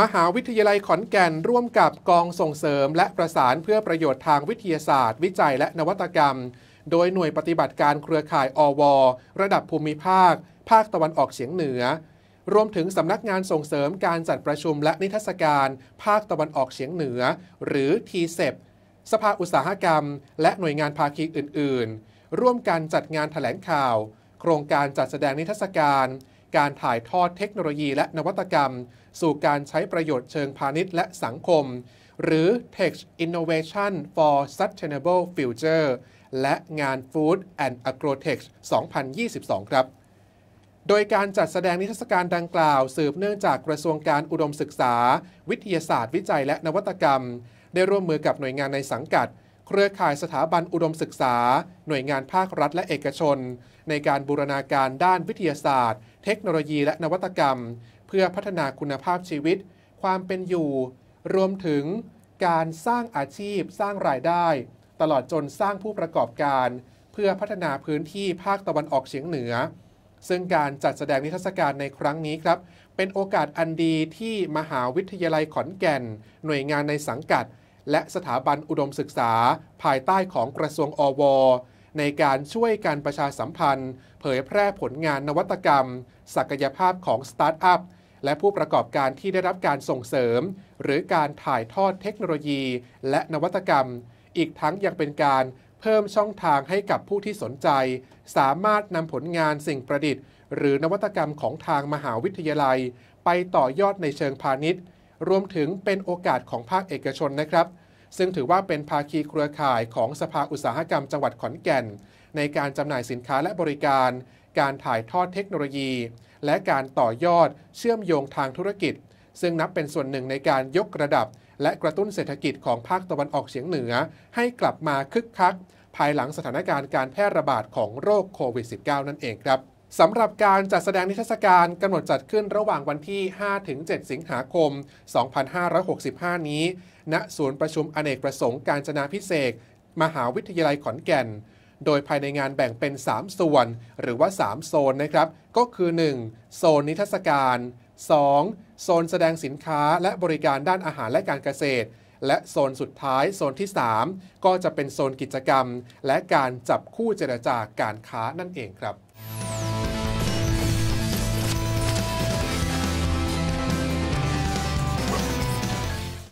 มหาวิทยาลัยขอนแก่น ร่วมกับกองส่งเสริมและประสานเพื่อประโยชน์ทางวิทยาศาสตร์ วิจัยและนวัตกรรม โดยหน่วยปฏิบัติการเครือข่ายอว ระดับภูมิภาค ภาคตะวันออกเฉียงเหนือ รวมถึงสำนักงานส่งเสริมการจัดประชุมและนิทรรศการ ภาคตะวันออกเฉียงเหนือ หรือ t c e p สภาอุตสาหกรรม และหน่วยงานภาคีอื่น ๆ ร่วมกันจัดงานถแถลงข่าว โครงการจัดแสดงนิทรรศการการถ่ายทอดเทคโนโลยีและนวัตกรรม สู่การใช้ประโยชน์เชิงพาณิชย์และสังคม หรือ Tech Innovation for Sustainable Future และงาน Food and Agrotech 2022 ครับ โดยการจัดแสดงนิทรรศการดังกล่าว สืบเนื่องจากกระทรวงการอุดมศึกษา วิทยาศาสตร์วิจัยและนวัตกรรม ได้ร่วมมือกับหน่วยงานในสังกัด เครือข่ายสถาบันอุดมศึกษา หน่วยงานภาครัฐ และเอกชน ในการบูรณาการด้านวิทยาศาสตร์เทคโนโลยีและนวัตกรรม เพื่อพัฒนาคุณภาพชีวิต ความเป็นอยู่ รวมถึงการสร้างอาชีพสร้างรายได้ ตลอดจนสร้างผู้ประกอบการ เพื่อพัฒนาพื้นที่ภาคตะวันออกเฉียงเหนือ ซึ่งการจัดแสดงนิทรรศการในครั้งนี้ครับ เป็นโอกาสอันดีที่มหาวิทยาลัยขอนแก่น หน่วยงานในสังกัด และสถาบันอุดมศึกษา ภายใต้ของกระทรวงอวในการช่วยการประชาสัมพันธ์ เผยแพร่ผลงานนวัตกรรม ศักยภาพของสตาร์ทอัพและผู้ประกอบการที่ได้รับการส่งเสริม หรือการถ่ายทอดเทคโนโลยี และนวัตกรรม อีกทั้งยังเป็นการเพิ่มช่องทางให้กับผู้ที่สนใจ สามารถนำผลงานสิ่งประดิษฐ์ หรือนวัตกรรมของทางมหาวิทยาลัย ไปต่อยอดในเชิงพาณิชย์ รวมถึงเป็นโอกาสของภาคเอกชนนะครับซึ่งถือว่าเป็นภาคีเครือข่ายของสภาอุตสาหกรรมจังหวัดขอนแก่น ในการจำหน่ายสินค้าและบริการ การถ่ายทอดเทคโนโลยี และการต่อยอดเชื่อมโยงทางธุรกิจ ซึ่งนับเป็นส่วนหนึ่งในการยกระดับ และกระตุ้นเศรษฐกิจของภาคตะวันออกเฉียงเหนือ ให้กลับมาคึกคัก ภายหลังสถานการณ์การแพร่ระบาดของโรคโควิด -19 นั่นเองครับสำหรับการจัดแสดงนิทรรศการกำหนดจัดขึ้นระหว่างวันที่ 5-7 สิงหาคม 2565 นี้ ณ ศูนย์ประชุมอเนกประสงค์การจนาพิเศษ มหาวิทยาลัยขอนแก่น โดยภายในงานแบ่งเป็น 3 ส่วน หรือว่า 3 โซนนะครับ ก็คือ 1. โซนนิทรรศการ 2. โซนแสดงสินค้าและบริการด้านอาหารและการเกษตร และโซนสุดท้าย โซนที่ 3 ก็จะเป็นโซนกิจกรรม และการจับคู่เจรจาการค้านั่นเองครับ